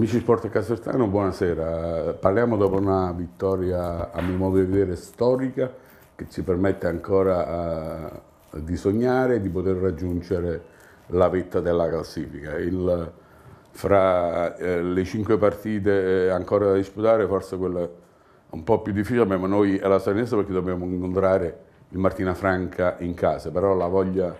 Amici Sport Casertano, buonasera. Parliamo dopo una vittoria, a mio modo di vedere, storica, che ci permette ancora a, eh, di sognare, e di poter raggiungere la vetta della classifica. Il, fra eh, le cinque partite eh, ancora da disputare, forse quella un po' più difficile, ma noi alla Salinese perché dobbiamo incontrare il Martina Franca in casa, però la voglia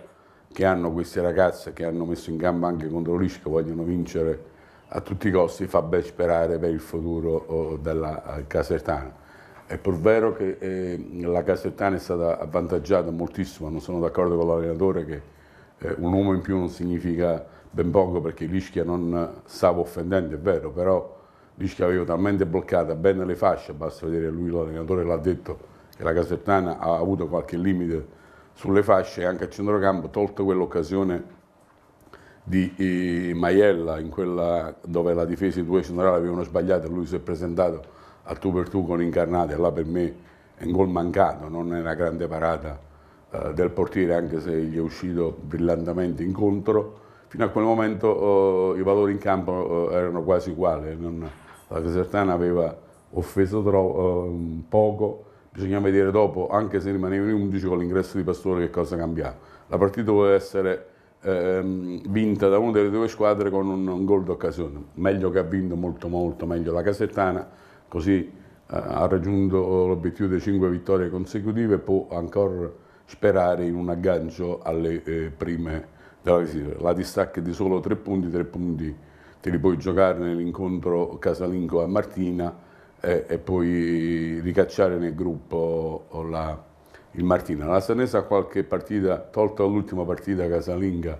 che hanno queste ragazze che hanno messo in gamba anche contro l'Isca, vogliono vincere a tutti i costi fa ben sperare per il futuro della eh, Casertana. È pur vero che eh, la Casertana è stata avvantaggiata moltissimo, non sono d'accordo con l'allenatore che eh, un uomo in più non significa ben poco perché l'Ischia non stava offendendo, è vero, però l'Ischia aveva talmente bloccata bene le fasce, basta vedere lui l'allenatore l'ha detto che la Casertana ha avuto qualche limite sulle fasce e anche a centrocampo, tolto quell'occasione di eh, Maiella, in quella dove la difesa i due centrali avevano sbagliato lui si è presentato al tu per tu con Incarnate, là per me è un gol mancato, non è una grande parata eh, del portiere anche se gli è uscito brillantemente incontro, fino a quel momento eh, i valori in campo eh, erano quasi uguali, non, la Casertana aveva offeso troppo, ehm, poco, bisogna vedere dopo, anche se rimanevano 11 con l'ingresso di Pastore che cosa cambiava. La partita doveva essere ehm, vinta da una delle due squadre con un, un gol d'occasione. Meglio che ha vinto molto molto meglio la Casettana, così eh, ha raggiunto l'obiettivo di cinque vittorie consecutive può ancora sperare in un aggancio alle eh, prime della visita. La distacca è di solo tre punti, tre punti te li puoi giocare nell'incontro casalingo a Martina eh, e, e poi ricacciare nel gruppo la il Martina. La Sanese ha qualche partita, tolto l'ultima partita casalinga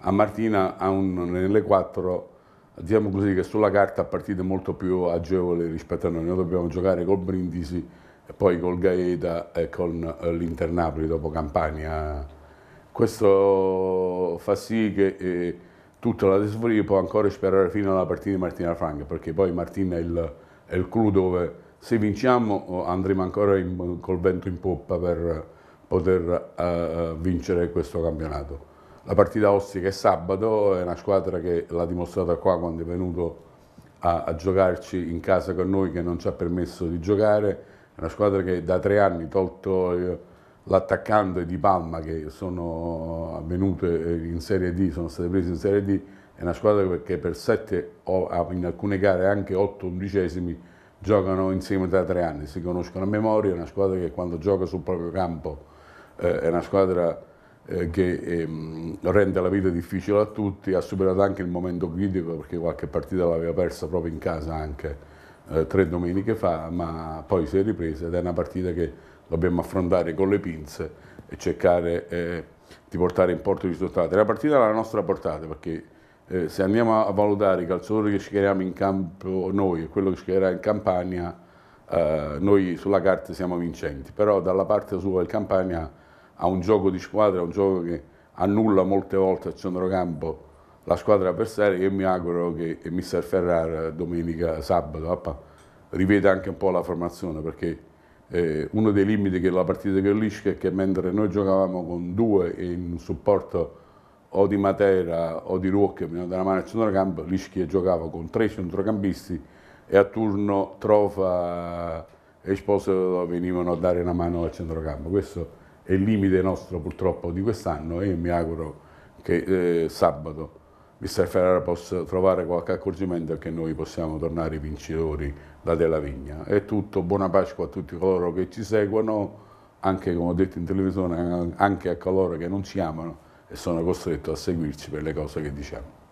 a Martina, ha un, nelle quattro, diciamo così, che sulla carta ha partite molto più agevoli rispetto a noi. Noi dobbiamo giocare col Brindisi e poi col Gaeta e con eh, l'Internapoli dopo Campania. Questo fa sì che eh, tutta la Tesfori può ancora sperare fino alla partita di Martina Franca, perché poi Martina è il, è il clou dove se vinciamo oh, andremo ancora in, col vento in poppa per poter uh, vincere questo campionato. La partita ostica è sabato, è una squadra che l'ha dimostrata qua quando è venuto a, a giocarci in casa con noi, che non ci ha permesso di giocare, è una squadra che da tre anni, tolto eh, l'attaccante di Palma che sono venute in Serie D, sono state prese in Serie D, è una squadra che per sette o in alcune gare anche otto undicesimi giocano insieme da tre anni, si conoscono a memoria, è una squadra che quando gioca sul proprio campo eh, è una squadra eh, che ehm, rende la vita difficile a tutti, ha superato anche il momento critico perché qualche partita l'aveva persa proprio in casa anche eh, tre domeniche fa, ma poi si è ripresa ed è una partita che dobbiamo affrontare con le pinze e cercare eh, di portare in porto i risultati. La partita era la nostra portata perché eh, se andiamo a valutare i calciatori che schieriamo in campo noi e quello che schiererà in Campania, eh, noi sulla carta siamo vincenti, però dalla parte sua il Campania ha un gioco di squadra, un gioco che annulla molte volte al centrocampo la squadra avversaria e mi auguro che mister Ferrara domenica, sabato, appa, riveda anche un po' la formazione perché eh, uno dei limiti che la partita con l'Ischia è che mentre noi giocavamo con due in supporto o di Matera o di Ruoc che venivano da mano al centrocampo, Lischi giocava con tre centrocampisti e a turno Trofa e Esposito venivano a dare una mano al centrocampo. Questo è il limite nostro purtroppo di quest'anno e mi auguro che eh, sabato Mister Ferrara possa trovare qualche accorgimento e che noi possiamo tornare vincitori da Della Vigna. È tutto, buona Pasqua a tutti coloro che ci seguono, anche come ho detto in televisione, anche a coloro che non ci amano e sono costretto a seguirci per le cose che diciamo.